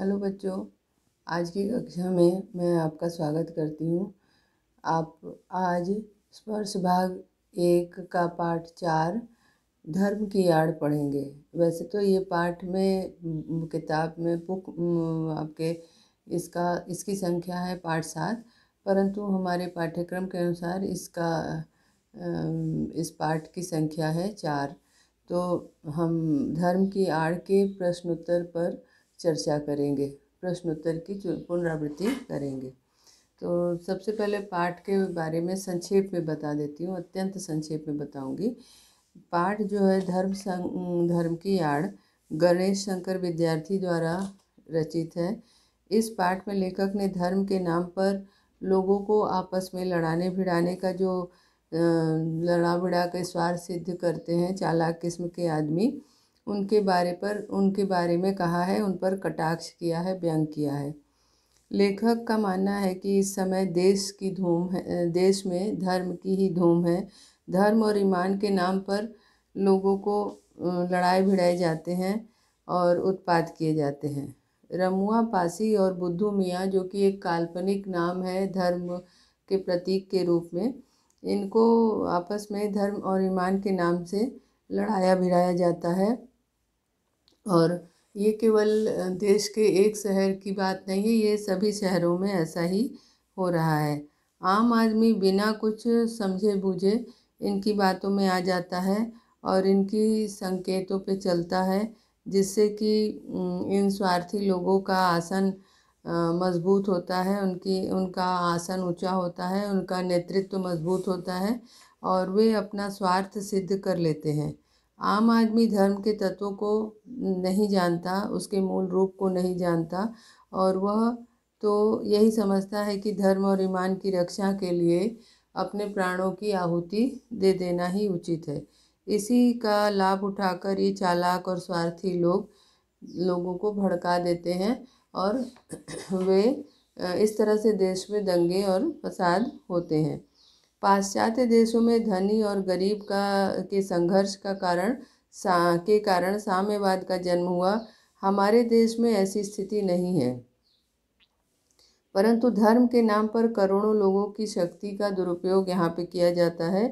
hello बच्चों आज की कक्षा में मैं आपका स्वागत करती हूँ आप आज स्पर्श भाग एक का पाठ चार धर्म की आड़ पढ़ेंगे वैसे तो ये पाठ में किताब में बुक आपके इसका इसकी संख्या है पाठ सात परंतु हमारे पाठ्यक्रम के अनुसार इसका इस पाठ की संख्या है चार तो हम धर्म की आड़ के प्रश्नोत्तर पर चर्चा करेंगे प्रश्नोत्तर की पुनरावृत्ति करेंगे तो सबसे पहले पाठ के बारे में संक्षेप में बता देती हूँ अत्यंत संक्षेप में बताऊँगी पाठ जो है धर्म धर्म की आड़ गणेश शंकर विद्यार्थी द्वारा रचित है इस पाठ में लेखक ने धर्म के नाम पर लोगों को आपस में लड़ाने भिड़ाने का जो लड़ा भिड़ा के स्वार्थ सिद्ध करते हैं चालाक किस्म के आदमी उनके बारे पर उनके बारे में कहा है उन पर कटाक्ष किया है व्यंग किया है लेखक का मानना है कि इस समय देश की धूम है देश में धर्म की ही धूम है धर्म और ईमान के नाम पर लोगों को लड़ाई भिड़ाए जाते हैं और उत्पाद किए जाते हैं रमुआ पासी और बुद्धू मियाँ जो कि एक काल्पनिक नाम है धर्म के प्रतीक के रूप में इनको आपस में धर्म और ईमान के नाम से लड़ाया भिड़ाया जाता है और ये केवल देश के एक शहर की बात नहीं है ये सभी शहरों में ऐसा ही हो रहा है आम आदमी बिना कुछ समझे बूझे इनकी बातों में आ जाता है और इनकी संकेतों पे चलता है जिससे कि इन स्वार्थी लोगों का आसन मजबूत होता है उनकी उनका आसन ऊंचा होता है उनका नेतृत्व मजबूत होता है और वे अपना स्वार्थ सिद्ध कर लेते हैं आम आदमी धर्म के तत्वों को नहीं जानता उसके मूल रूप को नहीं जानता और वह तो यही समझता है कि धर्म और ईमान की रक्षा के लिए अपने प्राणों की आहुति दे देना ही उचित है इसी का लाभ उठाकर ये चालाक और स्वार्थी लोग लोगों को भड़का देते हैं और वे इस तरह से देश में दंगे और फसाद होते हैं पाश्चात्य देशों में धनी और गरीब का के संघर्ष का कारण सा के कारण साम्यवाद का जन्म हुआ हमारे देश में ऐसी स्थिति नहीं है परंतु धर्म के नाम पर करोड़ों लोगों की शक्ति का दुरुपयोग यहाँ पे किया जाता है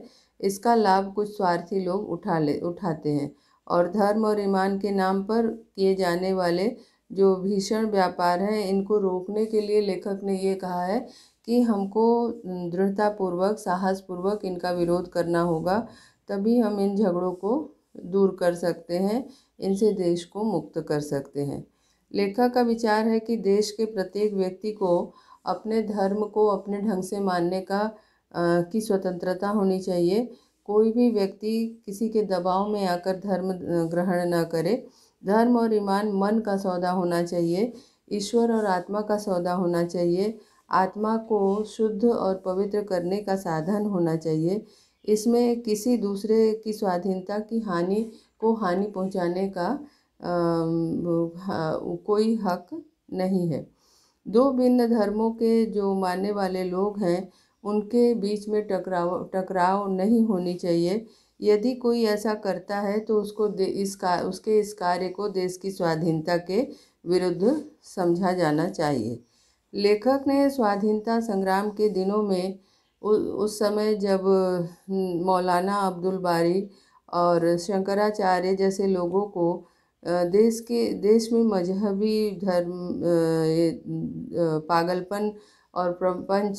इसका लाभ कुछ स्वार्थी लोग उठा ले उठाते हैं और धर्म और ईमान के नाम पर किए जाने वाले जो भीषण व्यापार हैं इनको रोकने के लिए लेखक ने ये कहा है कि हमको दृढ़तापूर्वक साहसपूर्वक इनका विरोध करना होगा तभी हम इन झगड़ों को दूर कर सकते हैं इनसे देश को मुक्त कर सकते हैं लेखक का विचार है कि देश के प्रत्येक व्यक्ति को अपने धर्म को अपने ढंग से मानने का आ, की स्वतंत्रता होनी चाहिए कोई भी व्यक्ति किसी के दबाव में आकर धर्म ग्रहण ना करे धर्म और ईमान मन का सौदा होना चाहिए ईश्वर और आत्मा का सौदा होना चाहिए आत्मा को शुद्ध और पवित्र करने का साधन होना चाहिए इसमें किसी दूसरे की स्वाधीनता की हानि को हानि पहुंचाने का आ, कोई हक नहीं है दो भिन्न धर्मों के जो मानने वाले लोग हैं उनके बीच में टकराव टकराव नहीं होनी चाहिए यदि कोई ऐसा करता है तो उसको इस का उसके इस कार्य को देश की स्वाधीनता के विरुद्ध समझा जाना चाहिए लेखक ने स्वाधीनता संग्राम के दिनों में उ, उस समय जब मौलाना अब्दुल बारी और शंकराचार्य जैसे लोगों को देश के देश में मजहबी धर्म पागलपन और प्रपंच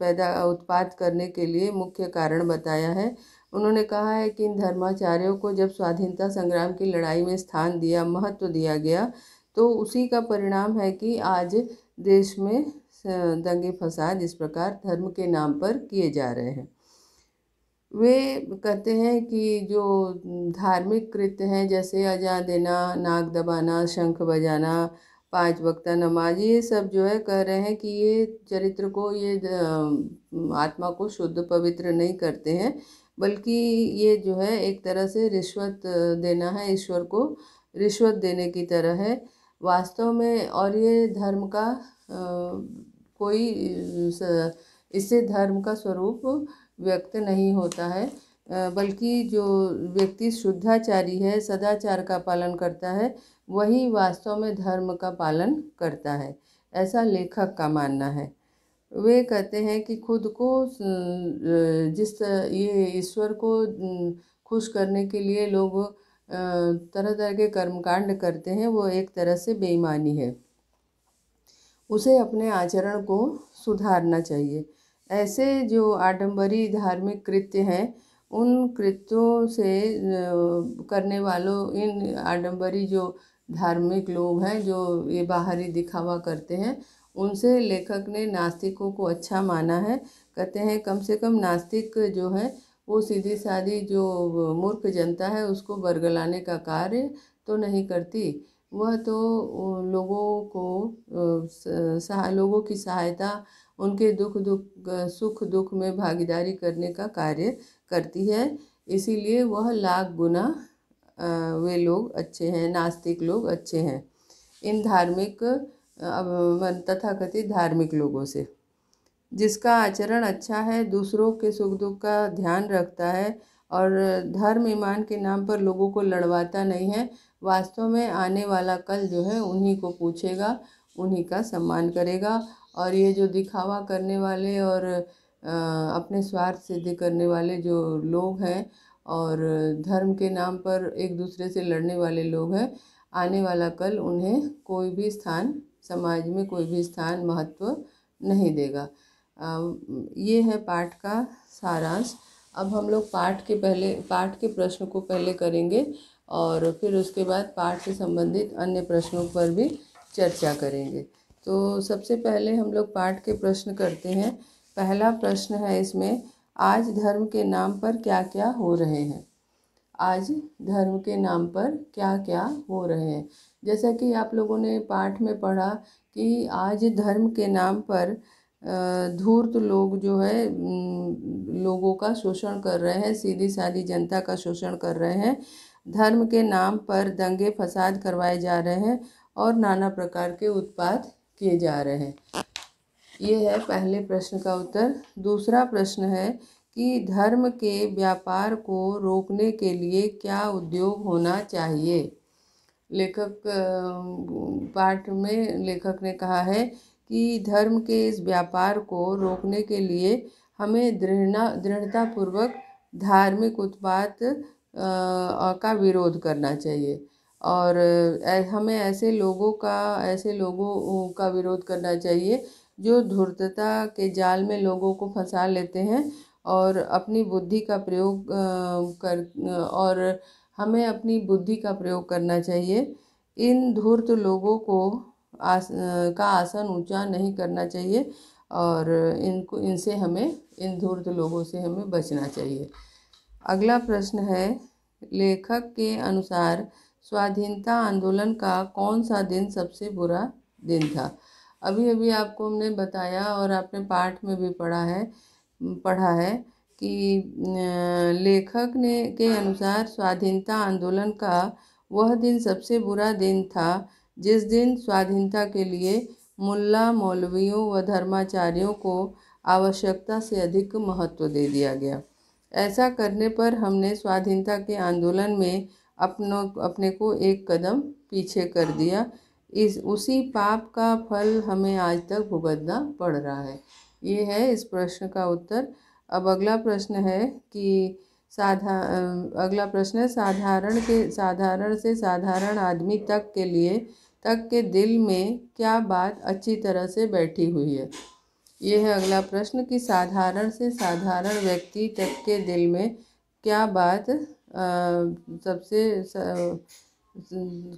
पैदा उत्पाद करने के लिए मुख्य कारण बताया है उन्होंने कहा है कि इन धर्माचार्यों को जब स्वाधीनता संग्राम की लड़ाई में स्थान दिया महत्व दिया गया तो उसी का परिणाम है कि आज देश में दंगे फसाद इस प्रकार धर्म के नाम पर किए जा रहे हैं वे कहते हैं कि जो धार्मिक कृत्य हैं जैसे अजा देना नाक दबाना शंख बजाना पांच वक्ता नमाज ये सब जो है कह रहे हैं कि ये चरित्र को ये आत्मा को शुद्ध पवित्र नहीं करते हैं बल्कि ये जो है एक तरह से रिश्वत देना है ईश्वर को रिश्वत देने की तरह है वास्तव में और ये धर्म का कोई इससे धर्म का स्वरूप व्यक्त नहीं होता है बल्कि जो व्यक्ति शुद्धाचारी है सदाचार का पालन करता है वही वास्तव में धर्म का पालन करता है ऐसा लेखक का मानना है वे कहते हैं कि खुद को जिस ये ईश्वर को खुश करने के लिए लोग तरह तरह के कर्मकांड करते हैं वो एक तरह से बेईमानी है उसे अपने आचरण को सुधारना चाहिए ऐसे जो आडंबरी धार्मिक कृत्य हैं उन कृत्यों से करने वालों इन आडंबरी जो धार्मिक लोग हैं जो ये बाहरी दिखावा करते हैं उनसे लेखक ने नास्तिकों को अच्छा माना है कहते हैं कम से कम नास्तिक जो है वो सीधी साधी जो मूर्ख जनता है उसको बरगलाने का कार्य तो नहीं करती वह तो लोगों को सहा लोगों की सहायता उनके दुख दुख सुख दुख में भागीदारी करने का कार्य करती है इसीलिए वह लाख गुना वे लोग अच्छे हैं नास्तिक लोग अच्छे हैं इन धार्मिक तथाकथित धार्मिक लोगों से जिसका आचरण अच्छा है दूसरों के सुख दुख का ध्यान रखता है और धर्म ईमान के नाम पर लोगों को लड़वाता नहीं है वास्तव में आने वाला कल जो है उन्हीं को पूछेगा उन्हीं का सम्मान करेगा और ये जो दिखावा करने वाले और अपने स्वार्थ सिद्ध करने वाले जो लोग हैं और धर्म के नाम पर एक दूसरे से लड़ने वाले लोग हैं आने वाला कल उन्हें कोई भी स्थान समाज में कोई भी स्थान महत्व नहीं देगा ये है पाठ का सारांश अब हम लोग पाठ के पहले पाठ के प्रश्न को पहले करेंगे और फिर उसके बाद पाठ से संबंधित अन्य प्रश्नों पर भी चर्चा करेंगे तो सबसे पहले हम लोग पाठ के प्रश्न करते हैं पहला प्रश्न है इसमें आज धर्म के नाम पर क्या क्या हो रहे हैं आज धर्म के नाम पर क्या क्या हो रहे हैं जैसा कि आप लोगों ने पाठ में पढ़ा कि आज धर्म के नाम पर धूर्त लोग जो है लोगों का शोषण कर रहे हैं सीधी साधी जनता का शोषण कर रहे हैं धर्म के नाम पर दंगे फसाद करवाए जा रहे हैं और नाना प्रकार के उत्पाद किए जा रहे हैं ये है पहले प्रश्न का उत्तर दूसरा प्रश्न है कि धर्म के व्यापार को रोकने के लिए क्या उद्योग होना चाहिए लेखक पाठ में लेखक ने कहा है कि धर्म के इस व्यापार को रोकने के लिए हमें दृढ़ दृढ़तापूर्वक धार्मिक उत्पात का विरोध करना चाहिए और हमें ऐसे लोगों का ऐसे लोगों का विरोध करना चाहिए जो धूर्तता के जाल में लोगों को फंसा लेते हैं और अपनी बुद्धि का प्रयोग कर और हमें अपनी बुद्धि का प्रयोग करना चाहिए इन धूर्त लोगों को आस का आसन ऊंचा नहीं करना चाहिए और इनको इनसे हमें इन धूर्त लोगों से हमें बचना चाहिए अगला प्रश्न है लेखक के अनुसार स्वाधीनता आंदोलन का कौन सा दिन सबसे बुरा दिन था अभी अभी आपको हमने बताया और आपने पाठ में भी पढ़ा है पढ़ा है कि लेखक ने के अनुसार स्वाधीनता आंदोलन का वह दिन सबसे बुरा दिन था जिस दिन स्वाधीनता के लिए मुल्ला मौलवियों व धर्माचार्यों को आवश्यकता से अधिक महत्व दे दिया गया ऐसा करने पर हमने स्वाधीनता के आंदोलन में अपनों अपने को एक कदम पीछे कर दिया इस उसी पाप का फल हमें आज तक भुगतना पड़ रहा है ये है इस प्रश्न का उत्तर अब अगला प्रश्न है कि साधा अगला प्रश्न है साधारण के साधारण से साधारण आदमी तक के लिए तक के दिल में क्या बात अच्छी तरह से बैठी हुई है यह है अगला प्रश्न कि साधारण से साधारण व्यक्ति तक के दिल में क्या बात आ, सबसे स,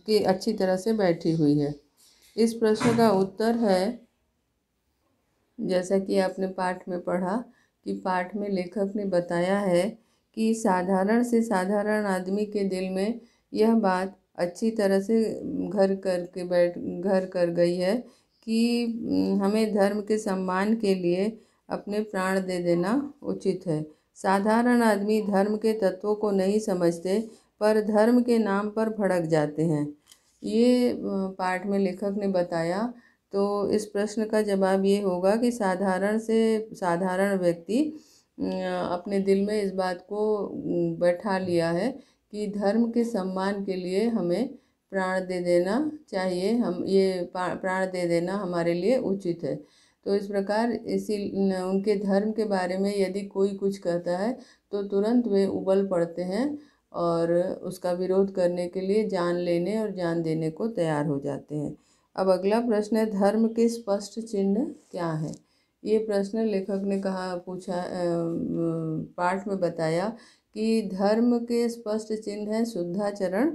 की अच्छी तरह से बैठी हुई है इस प्रश्न का उत्तर है जैसा कि आपने पाठ में पढ़ा कि पाठ में लेखक ने बताया है कि साधारण से साधारण आदमी के दिल में यह बात अच्छी तरह से घर करके बैठ घर कर गई है कि हम्म, हमें धर्म के सम्मान के लिए अपने प्राण दे देना उचित है साधारण आदमी धर्म के तत्वों को नहीं समझते पर धर्म के नाम पर भड़क जाते हैं ये पाठ में लेखक ने बताया तो इस प्रश्न का जवाब ये होगा कि साधारण से साधारण व्यक्ति अपने दिल में इस बात को बैठा लिया है कि धर्म के सम्मान के लिए हमें प्राण दे देना चाहिए हम ये प्राण दे देना हमारे लिए उचित है तो इस प्रकार इसी उनके धर्म के बारे में यदि कोई कुछ कहता है तो तुरंत वे उबल पड़ते हैं और उसका विरोध करने के लिए जान लेने और जान देने को तैयार हो जाते हैं अब अगला प्रश्न है धर्म के स्पष्ट चिन्ह क्या है ये प्रश्न लेखक ने कहा पूछा पाठ में बताया कि धर्म के स्पष्ट चिन्ह हैं शुद्धाचरण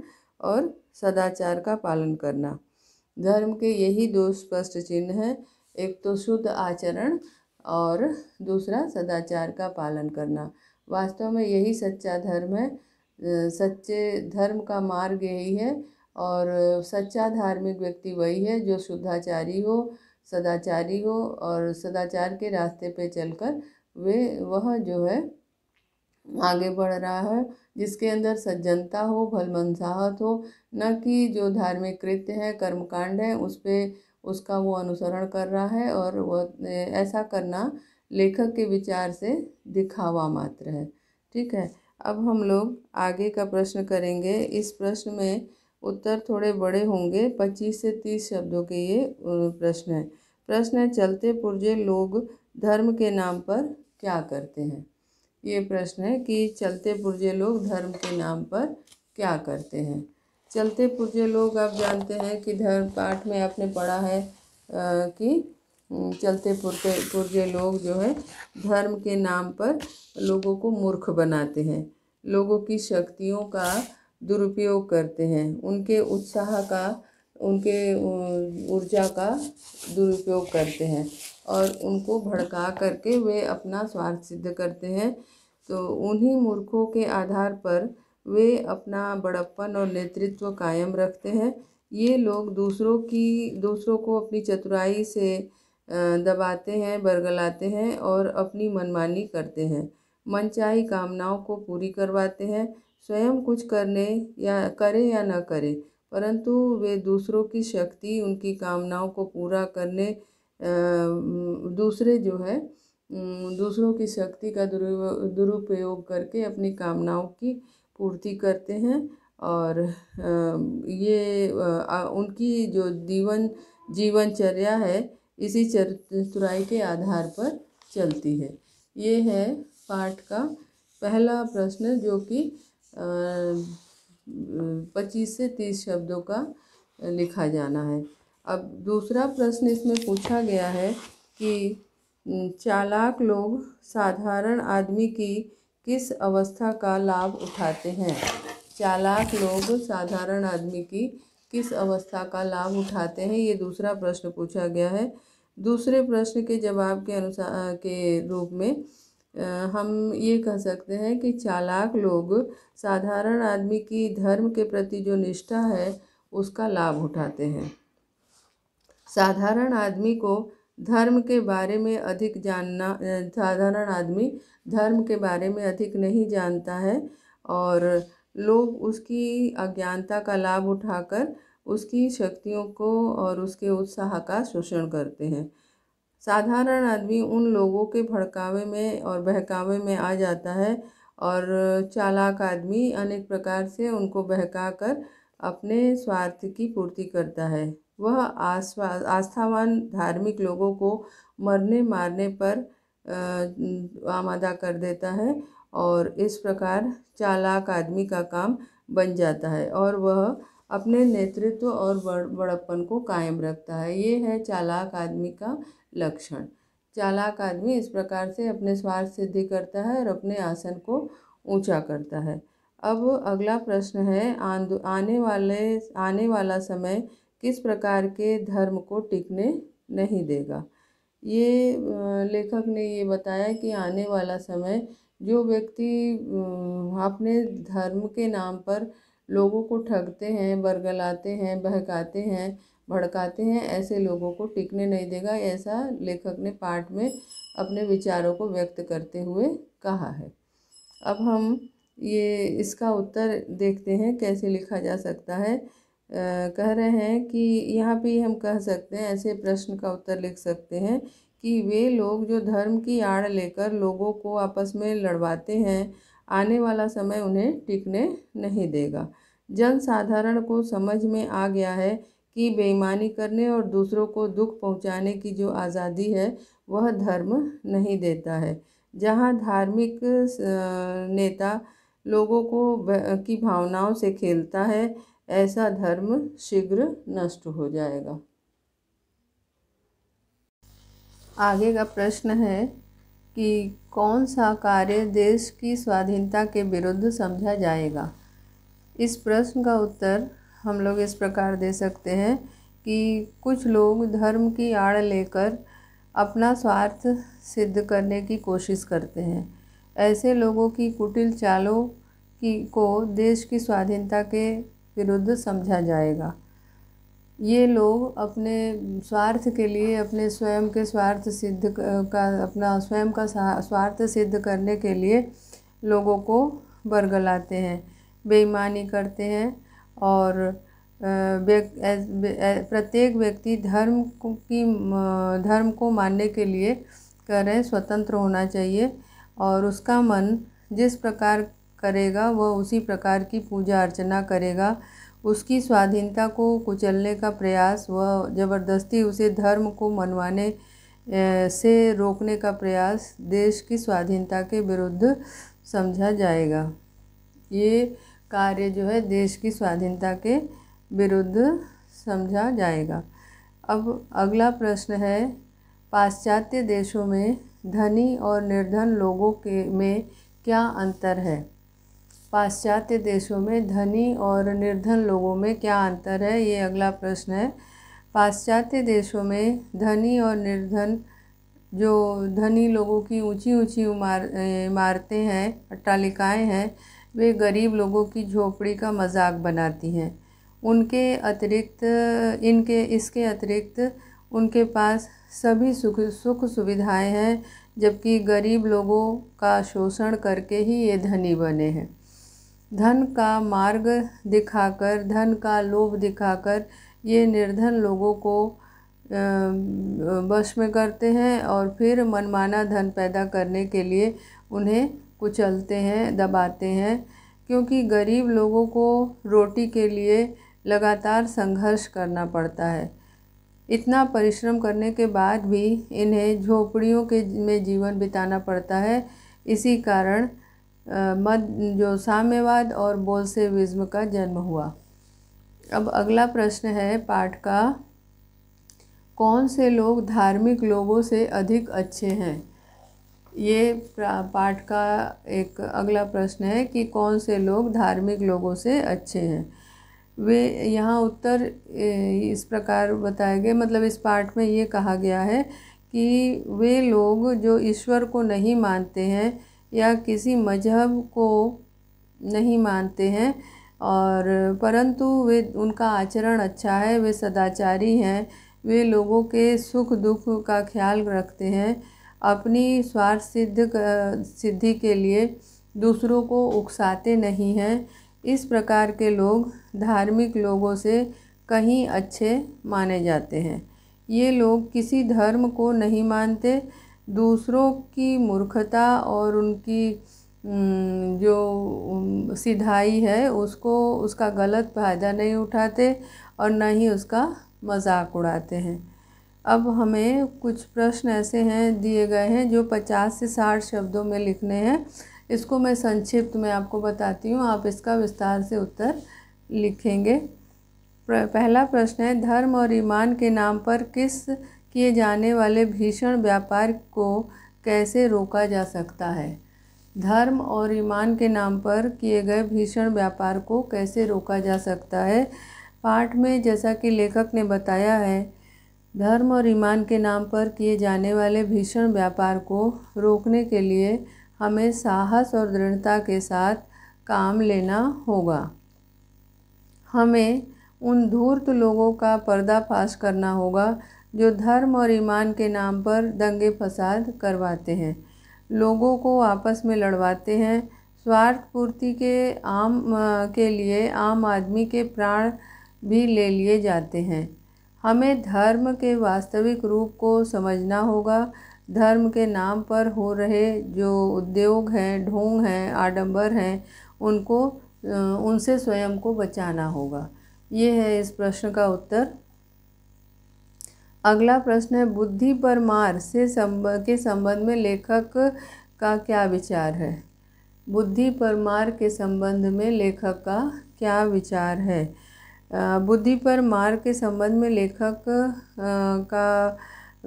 और सदाचार का पालन करना धर्म के यही दो स्पष्ट चिन्ह हैं एक तो शुद्ध आचरण और दूसरा सदाचार का पालन करना वास्तव में यही सच्चा धर्म है सच्चे धर्म का मार्ग यही है और सच्चा धार्मिक व्यक्ति वही है जो शुद्धाचारी हो सदाचारी हो और सदाचार के रास्ते पे चलकर वे वह जो है आगे बढ़ रहा है जिसके अंदर सज्जनता हो भल मनसाहत हो न कि जो धार्मिक कृत्य है कर्मकांड है उस पर उसका वो अनुसरण कर रहा है और वह ऐसा करना लेखक के विचार से दिखावा मात्र है ठीक है अब हम लोग आगे का प्रश्न करेंगे इस प्रश्न में उत्तर थोड़े बड़े होंगे पच्चीस से तीस शब्दों के ये प्रश्न है प्रश्न है चलते पुरजे लोग धर्म के नाम पर क्या करते हैं ये प्रश्न है कि चलते पुरजे लोग धर्म के नाम पर क्या करते हैं चलते पुरजे लोग आप जानते हैं कि धर्म पाठ में आपने पढ़ा है आ, कि चलते पुरते पुरजे लोग जो है धर्म के नाम पर लोगों को मूर्ख बनाते हैं लोगों की शक्तियों का दुरुपयोग करते हैं उनके उत्साह का उनके ऊर्जा का दुरुपयोग करते हैं और उनको भड़का करके वे अपना स्वार्थ सिद्ध करते हैं तो उन्हीं मूर्खों के आधार पर वे अपना बड़प्पन और नेतृत्व कायम रखते हैं ये लोग दूसरों की दूसरों को अपनी चतुराई से दबाते हैं बरगलाते हैं और अपनी मनमानी करते हैं मनचाही कामनाओं को पूरी करवाते हैं स्वयं कुछ करने या करें या न करें परंतु वे दूसरों की शक्ति उनकी कामनाओं को पूरा करने दूसरे जो है दूसरों की शक्ति का दुरुपयोग करके अपनी कामनाओं की पूर्ति करते हैं और ये उनकी जो जीवन जीवनचर्या है इसी चतुराई के आधार पर चलती है ये है पाठ का पहला प्रश्न जो कि पच्चीस से तीस शब्दों का लिखा जाना है अब दूसरा प्रश्न इसमें पूछा गया है कि चालाक लोग साधारण आदमी की किस अवस्था का लाभ उठाते हैं चालाक लोग साधारण आदमी की किस अवस्था का लाभ उठाते हैं ये दूसरा प्रश्न पूछा गया है दूसरे प्रश्न के जवाब के अनुसार के रूप में हम ये कह सकते हैं कि चालाक लोग साधारण आदमी की धर्म के प्रति जो निष्ठा है उसका लाभ उठाते हैं साधारण आदमी को धर्म के बारे में अधिक जानना साधारण आदमी धर्म के बारे में अधिक नहीं जानता है और लोग उसकी अज्ञानता का लाभ उठाकर उसकी शक्तियों को और उसके उत्साह का शोषण करते हैं साधारण आदमी उन लोगों के भड़कावे में और बहकावे में आ जाता है और चालाक आदमी अनेक प्रकार से उनको बहका कर अपने स्वार्थ की पूर्ति करता है वह आस्वा आस्थावान धार्मिक लोगों को मरने मारने पर आमादा कर देता है और इस प्रकार चालाक आदमी का काम बन जाता है और वह अपने नेतृत्व और बड़ बड़प्पन को कायम रखता है ये है चालाक आदमी का लक्षण चालाक आदमी इस प्रकार से अपने स्वार्थ सिद्धि करता है और अपने आसन को ऊंचा करता है अब अगला प्रश्न है आने वाले आने वाला समय किस प्रकार के धर्म को टिकने नहीं देगा ये लेखक ने ये बताया कि आने वाला समय जो व्यक्ति अपने धर्म के नाम पर लोगों को ठगते हैं बरगलाते हैं बहकाते हैं भड़काते हैं ऐसे लोगों को टिकने नहीं देगा ऐसा लेखक ने पाठ में अपने विचारों को व्यक्त करते हुए कहा है अब हम ये इसका उत्तर देखते हैं कैसे लिखा जा सकता है आ, कह रहे हैं कि यहाँ पे हम कह सकते हैं ऐसे प्रश्न का उत्तर लिख सकते हैं कि वे लोग जो धर्म की आड़ लेकर लोगों को आपस में लड़वाते हैं आने वाला समय उन्हें टिकने नहीं देगा जन साधारण को समझ में आ गया है की बेईमानी करने और दूसरों को दुख पहुंचाने की जो आज़ादी है वह धर्म नहीं देता है जहां धार्मिक नेता लोगों को की भावनाओं से खेलता है ऐसा धर्म शीघ्र नष्ट हो जाएगा आगे का प्रश्न है कि कौन सा कार्य देश की स्वाधीनता के विरुद्ध समझा जाएगा इस प्रश्न का उत्तर हम लोग इस प्रकार दे सकते हैं कि कुछ लोग धर्म की आड़ लेकर अपना स्वार्थ सिद्ध करने की कोशिश करते हैं ऐसे लोगों की कुटिल चालों की को देश की स्वाधीनता के विरुद्ध समझा जाएगा ये लोग अपने स्वार्थ के लिए अपने स्वयं के स्वार्थ सिद्ध का अपना स्वयं का स्वार्थ सिद्ध करने के लिए लोगों को बरगलाते हैं बेईमानी करते हैं और प्रत्येक व्यक्ति धर्म की धर्म को मानने के लिए कह रहे स्वतंत्र होना चाहिए और उसका मन जिस प्रकार करेगा वह उसी प्रकार की पूजा अर्चना करेगा उसकी स्वाधीनता को कुचलने का प्रयास वह ज़बरदस्ती उसे धर्म को मनवाने से रोकने का प्रयास देश की स्वाधीनता के विरुद्ध समझा जाएगा ये कार्य जो है देश की स्वाधीनता के विरुद्ध समझा जाएगा अब अगला प्रश्न है पाश्चात्य देशों में धनी और निर्धन लोगों के में क्या अंतर है पाश्चात्य देशों में धनी और निर्धन लोगों में क्या अंतर है ये अगला प्रश्न है पाश्चात्य देशों में धनी और निर्धन जो धनी लोगों की ऊंची ऊंची इमार इमारतें हैं अट्टालिकाएँ हैं वे गरीब लोगों की झोपड़ी का मजाक बनाती हैं उनके अतिरिक्त इनके इसके अतिरिक्त उनके पास सभी सुख सुख सुविधाएं हैं जबकि गरीब लोगों का शोषण करके ही ये धनी बने हैं धन का मार्ग दिखाकर धन का लोभ दिखाकर ये निर्धन लोगों को बश में करते हैं और फिर मनमाना धन पैदा करने के लिए उन्हें कुचलते हैं दबाते हैं क्योंकि गरीब लोगों को रोटी के लिए लगातार संघर्ष करना पड़ता है इतना परिश्रम करने के बाद भी इन्हें झोपड़ियों के में जीवन बिताना पड़ता है इसी कारण मद जो साम्यवाद और विज्म का जन्म हुआ अब अगला प्रश्न है पाठ का कौन से लोग धार्मिक लोगों से अधिक अच्छे हैं ये पाठ का एक अगला प्रश्न है कि कौन से लोग धार्मिक लोगों से अच्छे हैं वे यहाँ उत्तर इस प्रकार बताए गए मतलब इस पाठ में ये कहा गया है कि वे लोग जो ईश्वर को नहीं मानते हैं या किसी मजहब को नहीं मानते हैं और परंतु वे उनका आचरण अच्छा है वे सदाचारी हैं वे लोगों के सुख दुख का ख्याल रखते हैं अपनी स्वार्थ सिद्ध सिद्धि के लिए दूसरों को उकसाते नहीं हैं इस प्रकार के लोग धार्मिक लोगों से कहीं अच्छे माने जाते हैं ये लोग किसी धर्म को नहीं मानते दूसरों की मूर्खता और उनकी जो सिधाई है उसको उसका गलत फ़ायदा नहीं उठाते और ना ही उसका मजाक उड़ाते हैं अब हमें कुछ प्रश्न ऐसे हैं दिए गए हैं जो पचास से साठ शब्दों में लिखने हैं इसको मैं संक्षिप्त में आपको बताती हूँ आप इसका विस्तार से उत्तर लिखेंगे पहला प्रश्न है धर्म और ईमान के नाम पर किस किए जाने वाले भीषण व्यापार को कैसे रोका जा सकता है धर्म और ईमान के नाम पर किए गए भीषण व्यापार को कैसे रोका जा सकता है पाठ में जैसा कि लेखक ने बताया है धर्म और ईमान के नाम पर किए जाने वाले भीषण व्यापार को रोकने के लिए हमें साहस और दृढ़ता के साथ काम लेना होगा हमें उन धूर्त लोगों का पर्दाफाश करना होगा जो धर्म और ईमान के नाम पर दंगे फसाद करवाते हैं लोगों को आपस में लड़वाते हैं स्वार्थ पूर्ति के आम के लिए आम आदमी के प्राण भी ले लिए जाते हैं हमें धर्म के वास्तविक रूप को समझना होगा धर्म के नाम पर हो रहे जो उद्योग हैं ढोंग हैं आडंबर हैं उनको उनसे स्वयं को बचाना होगा ये है इस प्रश्न का उत्तर अगला प्रश्न है बुद्धि परमार से संब के संबंध में लेखक का क्या विचार है बुद्धि परमार के संबंध में लेखक का क्या विचार है बुद्धि पर मार के संबंध में लेखक का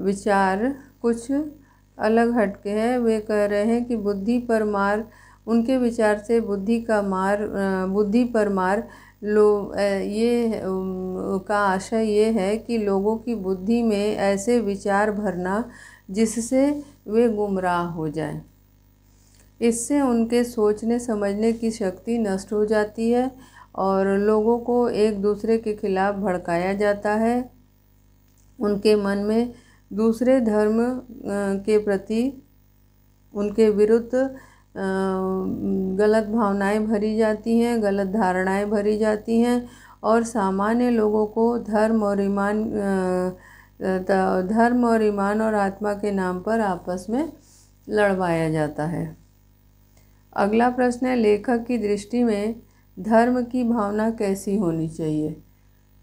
विचार कुछ अलग हटके हैं वे कह रहे हैं कि बुद्धि पर मार उनके विचार से बुद्धि का मार बुद्धि पर मार लो ये का आशय ये है कि लोगों की बुद्धि में ऐसे विचार भरना जिससे वे गुमराह हो जाएं इससे उनके सोचने समझने की शक्ति नष्ट हो जाती है और लोगों को एक दूसरे के खिलाफ भड़काया जाता है उनके मन में दूसरे धर्म के प्रति उनके विरुद्ध गलत भावनाएं भरी जाती हैं गलत धारणाएं भरी जाती हैं और सामान्य लोगों को धर्म और ईमान धर्म और ईमान और आत्मा के नाम पर आपस में लड़वाया जाता है अगला प्रश्न है लेखक की दृष्टि में धर्म की भावना कैसी होनी चाहिए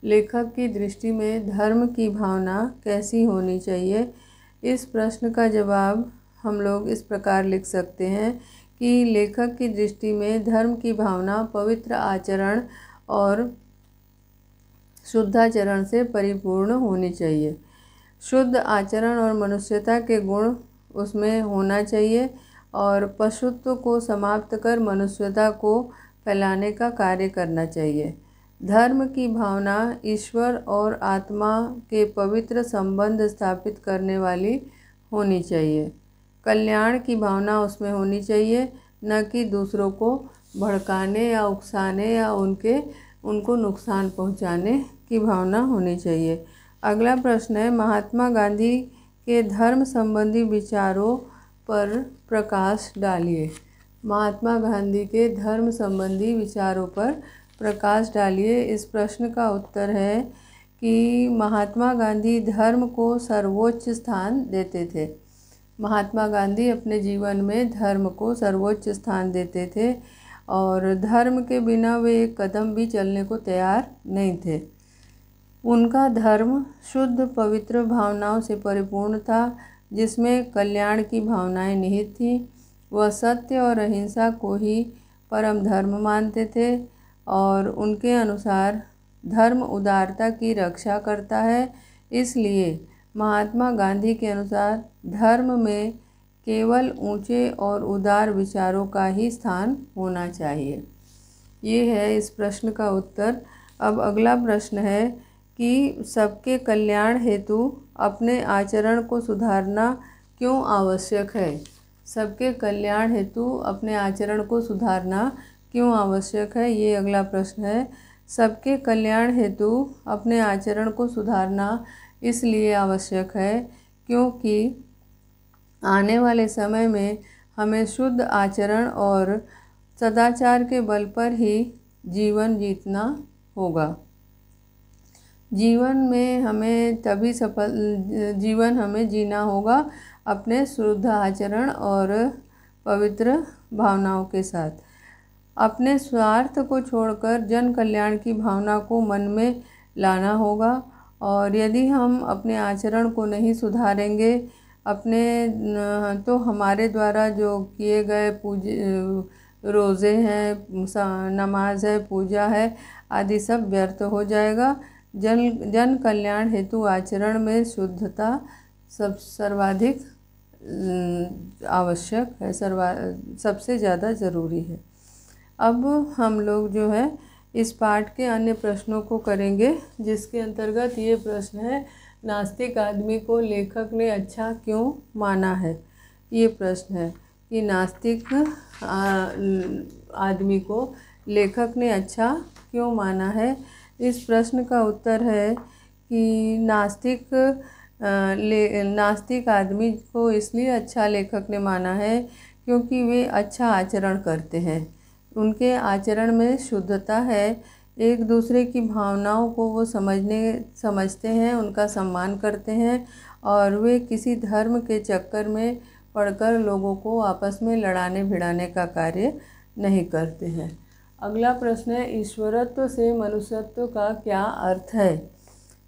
लेखक की दृष्टि में धर्म की भावना कैसी होनी चाहिए इस प्रश्न का जवाब हम लोग इस प्रकार लिख सकते हैं कि लेखक की दृष्टि में धर्म की भावना पवित्र आचरण और शुद्धाचरण से परिपूर्ण होनी चाहिए शुद्ध आचरण और मनुष्यता के गुण उसमें होना चाहिए और पशुत्व को समाप्त कर मनुष्यता को फैलाने का कार्य करना चाहिए धर्म की भावना ईश्वर और आत्मा के पवित्र संबंध स्थापित करने वाली होनी चाहिए कल्याण की भावना उसमें होनी चाहिए न कि दूसरों को भड़काने या उकसाने या उनके उनको नुकसान पहुंचाने की भावना होनी चाहिए अगला प्रश्न है महात्मा गांधी के धर्म संबंधी विचारों पर प्रकाश डालिए महात्मा गांधी के धर्म संबंधी विचारों पर प्रकाश डालिए इस प्रश्न का उत्तर है कि महात्मा गांधी धर्म को सर्वोच्च स्थान देते थे महात्मा गांधी अपने जीवन में धर्म को सर्वोच्च स्थान देते थे और धर्म के बिना वे एक कदम भी चलने को तैयार नहीं थे उनका धर्म शुद्ध पवित्र भावनाओं से परिपूर्ण था जिसमें कल्याण की भावनाएं निहित थीं वह सत्य और अहिंसा को ही परम धर्म मानते थे और उनके अनुसार धर्म उदारता की रक्षा करता है इसलिए महात्मा गांधी के अनुसार धर्म में केवल ऊंचे और उदार विचारों का ही स्थान होना चाहिए ये है इस प्रश्न का उत्तर अब अगला प्रश्न है कि सबके कल्याण हेतु अपने आचरण को सुधारना क्यों आवश्यक है सबके कल्याण हेतु अपने आचरण को सुधारना क्यों आवश्यक है ये अगला प्रश्न है सबके कल्याण हेतु अपने आचरण को सुधारना इसलिए आवश्यक है क्योंकि आने वाले समय में हमें शुद्ध आचरण और सदाचार के बल पर ही जीवन जीतना होगा जीवन में हमें तभी सफल जीवन हमें जीना होगा अपने शुद्ध आचरण और पवित्र भावनाओं के साथ अपने स्वार्थ को छोड़कर जन कल्याण की भावना को मन में लाना होगा और यदि हम अपने आचरण को नहीं सुधारेंगे अपने तो हमारे द्वारा जो किए गए पूजे रोज़े हैं नमाज है पूजा है आदि सब व्यर्थ हो जाएगा जन जन कल्याण हेतु आचरण में शुद्धता सब सर्वाधिक आवश्यक है सर्वा सबसे ज़्यादा ज़रूरी है अब हम लोग जो है इस पाठ के अन्य प्रश्नों को करेंगे जिसके अंतर्गत ये प्रश्न है नास्तिक आदमी को लेखक ने अच्छा क्यों माना है ये प्रश्न है कि नास्तिक आदमी को लेखक ने अच्छा क्यों माना है इस प्रश्न का उत्तर है कि नास्तिक ले नास्तिक आदमी को इसलिए अच्छा लेखक ने माना है क्योंकि वे अच्छा आचरण करते हैं उनके आचरण में शुद्धता है एक दूसरे की भावनाओं को वो समझने समझते हैं उनका सम्मान करते हैं और वे किसी धर्म के चक्कर में पढ़कर लोगों को आपस में लड़ाने भिड़ाने का कार्य नहीं करते हैं अगला प्रश्न है ईश्वरत्व से मनुष्यत्व का क्या अर्थ है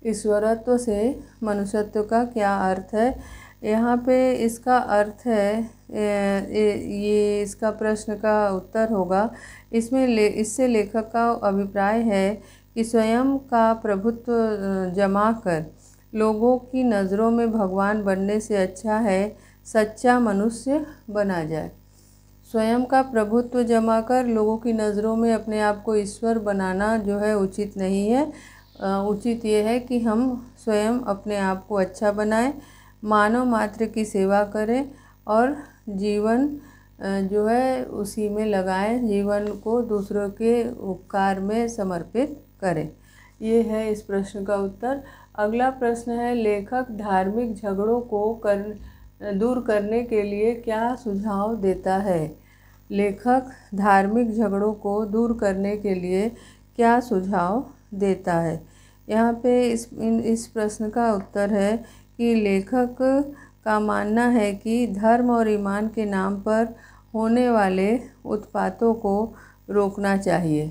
ईश्वरत्व से मनुष्यत्व का क्या अर्थ है यहाँ पे इसका अर्थ है ये इसका प्रश्न का उत्तर होगा इसमें ले इससे लेखक का अभिप्राय है कि स्वयं का प्रभुत्व जमा कर लोगों की नज़रों में भगवान बनने से अच्छा है सच्चा मनुष्य बना जाए स्वयं का प्रभुत्व जमा कर लोगों की नज़रों में अपने आप को ईश्वर बनाना जो है उचित नहीं है उचित ये है कि हम स्वयं अपने आप को अच्छा बनाएं मानव मात्र की सेवा करें और जीवन जो है उसी में लगाएं जीवन को दूसरों के उपकार में समर्पित करें ये है इस प्रश्न का उत्तर अगला प्रश्न है लेखक धार्मिक झगड़ों को कर दूर करने के लिए क्या सुझाव देता है लेखक धार्मिक झगड़ों को दूर करने के लिए क्या सुझाव देता है यहाँ पे इस इन इस प्रश्न का उत्तर है कि लेखक का मानना है कि धर्म और ईमान के नाम पर होने वाले उत्पातों को रोकना चाहिए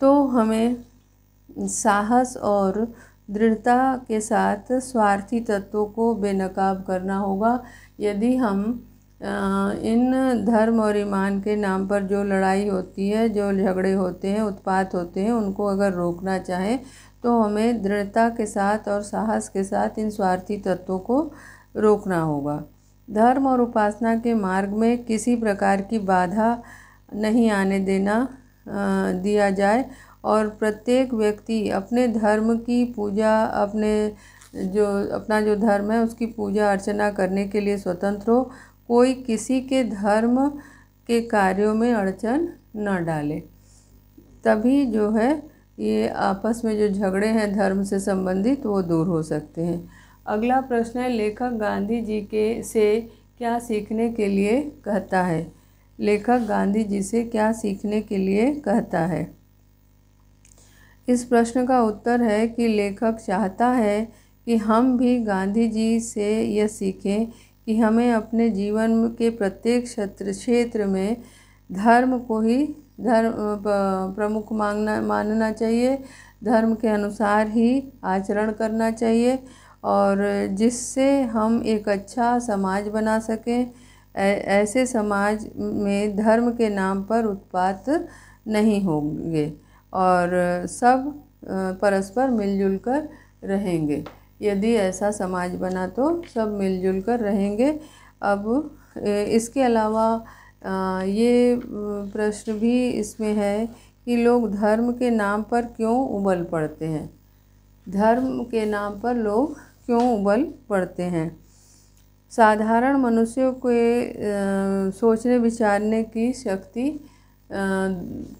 तो हमें साहस और दृढ़ता के साथ स्वार्थी तत्वों को बेनकाब करना होगा यदि हम इन धर्म और ईमान के नाम पर जो लड़ाई होती है जो झगड़े होते हैं उत्पात होते हैं उनको अगर रोकना चाहें तो हमें दृढ़ता के साथ और साहस के साथ इन स्वार्थी तत्वों को रोकना होगा धर्म और उपासना के मार्ग में किसी प्रकार की बाधा नहीं आने देना दिया जाए और प्रत्येक व्यक्ति अपने धर्म की पूजा अपने जो अपना जो धर्म है उसकी पूजा अर्चना करने के लिए स्वतंत्र हो कोई किसी के धर्म के कार्यों में अड़चन न डाले तभी जो है ये आपस में जो झगड़े हैं धर्म से संबंधित वो दूर हो सकते हैं अगला प्रश्न है लेखक गांधी जी के से क्या सीखने के लिए कहता है लेखक गांधी जी से क्या सीखने के लिए कहता है इस प्रश्न का उत्तर है कि लेखक चाहता है कि हम भी गांधी जी से यह सीखें कि हमें अपने जीवन के प्रत्येक क्षेत्र क्षेत्र में धर्म को ही धर्म प्रमुख मांगना मानना चाहिए धर्म के अनुसार ही आचरण करना चाहिए और जिससे हम एक अच्छा समाज बना सकें ऐसे समाज में धर्म के नाम पर उत्पात नहीं होंगे और सब परस्पर मिलजुल कर रहेंगे यदि ऐसा समाज बना तो सब मिलजुल कर रहेंगे अब इसके अलावा ये प्रश्न भी इसमें है कि लोग धर्म के नाम पर क्यों उबल पड़ते हैं धर्म के नाम पर लोग क्यों उबल पड़ते हैं साधारण मनुष्यों के सोचने विचारने की शक्ति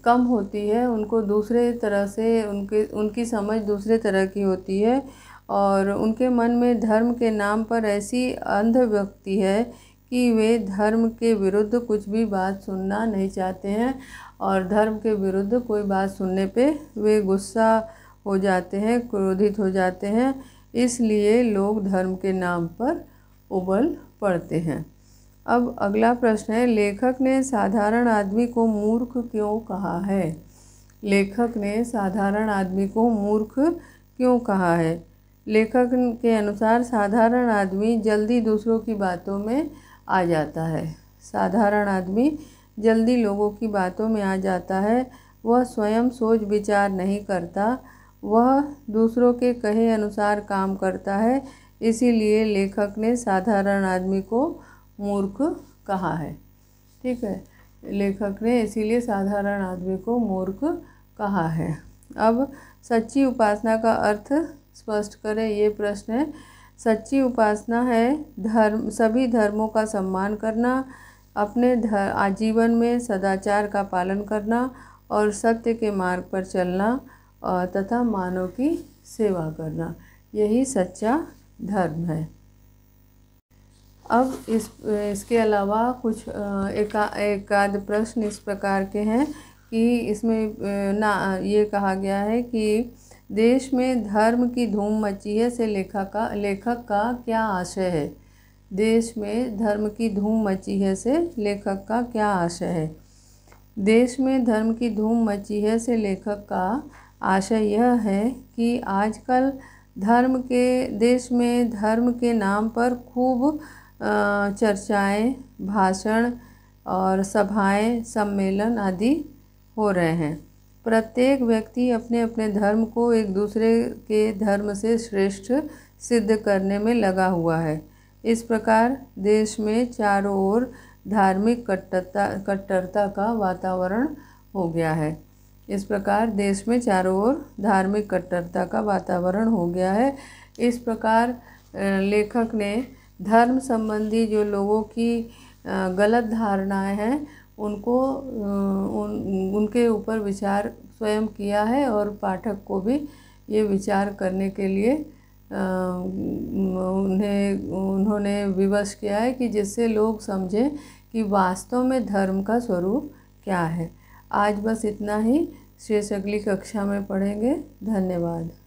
कम होती है उनको दूसरे तरह से उनके उनकी समझ दूसरे तरह की होती है और उनके मन में धर्म के नाम पर ऐसी अंध व्यक्ति है कि वे धर्म के विरुद्ध कुछ भी बात सुनना नहीं चाहते हैं और धर्म के विरुद्ध कोई बात सुनने पे वे गुस्सा हो जाते हैं क्रोधित हो जाते हैं इसलिए लोग धर्म के नाम पर उबल पड़ते हैं अब अगला प्रश्न है लेखक ने साधारण आदमी को मूर्ख क्यों कहा है लेखक ने साधारण आदमी को मूर्ख क्यों कहा है लेखक के अनुसार साधारण आदमी जल्दी दूसरों की बातों में आ जाता है साधारण आदमी जल्दी लोगों की बातों में आ जाता है वह स्वयं सोच विचार नहीं करता वह दूसरों के कहे अनुसार काम करता है इसीलिए लेखक ने साधारण आदमी को मूर्ख कहा है ठीक है लेखक ने इसीलिए साधारण आदमी को मूर्ख कहा है अब सच्ची उपासना का अर्थ स्पष्ट करें ये प्रश्न है सच्ची उपासना है धर्म सभी धर्मों का सम्मान करना अपने धर आजीवन में सदाचार का पालन करना और सत्य के मार्ग पर चलना तथा मानव की सेवा करना यही सच्चा धर्म है अब इस इसके अलावा कुछ एकाध एकाध प्रश्न इस प्रकार के हैं कि इसमें ना ये कहा गया है कि देश में धर्म की धूम मची है से लेखक का लेखक का क्या आशय है देश में धर्म की धूम मची है से लेखक का क्या आशय है देश में धर्म की धूम मची है से लेखक का आशय यह है कि आजकल धर्म के देश में धर्म के नाम पर खूब चर्चाएं भाषण और सभाएं सम्मेलन आदि हो रहे हैं प्रत्येक व्यक्ति अपने अपने धर्म को एक दूसरे के धर्म से श्रेष्ठ सिद्ध करने में लगा हुआ है इस प्रकार देश में चारों ओर धार्मिक कट्टरता कट्टरता का वातावरण हो गया है इस प्रकार देश में चारों ओर धार्मिक कट्टरता का वातावरण हो गया है इस प्रकार लेखक ने धर्म संबंधी जो लोगों की गलत धारणाएं हैं उनको उन उनके ऊपर विचार स्वयं किया है और पाठक को भी ये विचार करने के लिए उन्हें उन्होंने विवश किया है कि जिससे लोग समझें कि वास्तव में धर्म का स्वरूप क्या है आज बस इतना ही शेष अगली कक्षा में पढ़ेंगे धन्यवाद